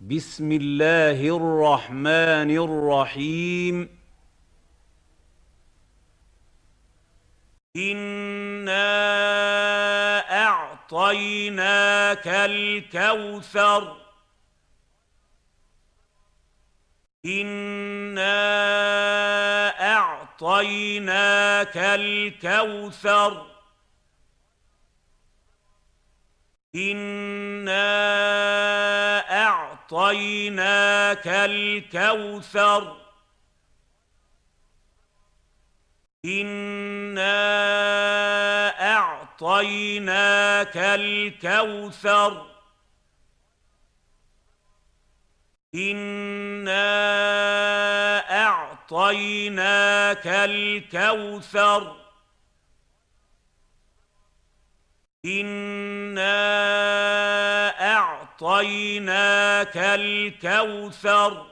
بسم الله الرحمن الرحيم انا اعطيناك الكوثر انا اعطيناك الكوثر انا أعطيناك الكوثر إنا أعطيناك الكوثر إنا أعطيناك الكوثر إنا أعطيناك الكوثر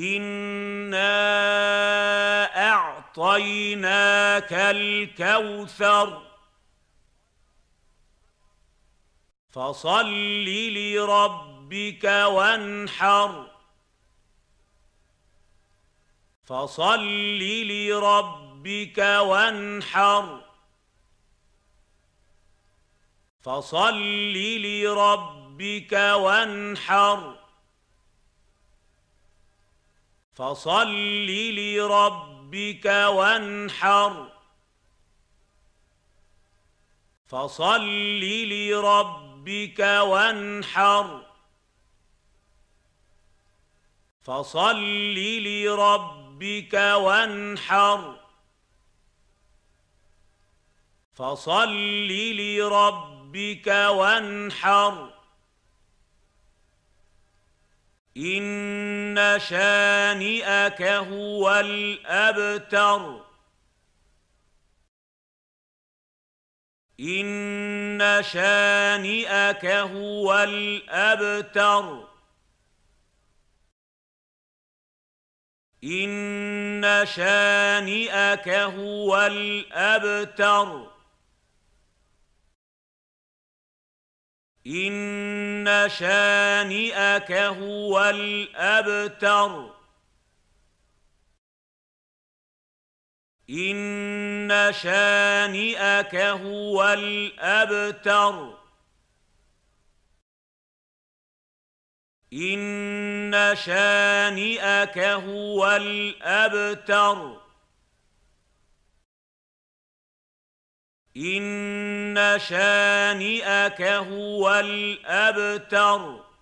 إنا أعطيناك الكوثر فصل لربك وانحر فصل لربك وانحر فصل لربك وانحر فصل لربك وانحر فصل لربك وانحر فصل لربك وانحر فصل لربك ربك وانحر ان شانئك هو الابتر ان شانئك هو الابتر ان شانئك هو الابتر إن شانئك هو الأبتر إن شانئك هو الأبتر إن شانئك هو الأبتر إن شانئك هو الأبتر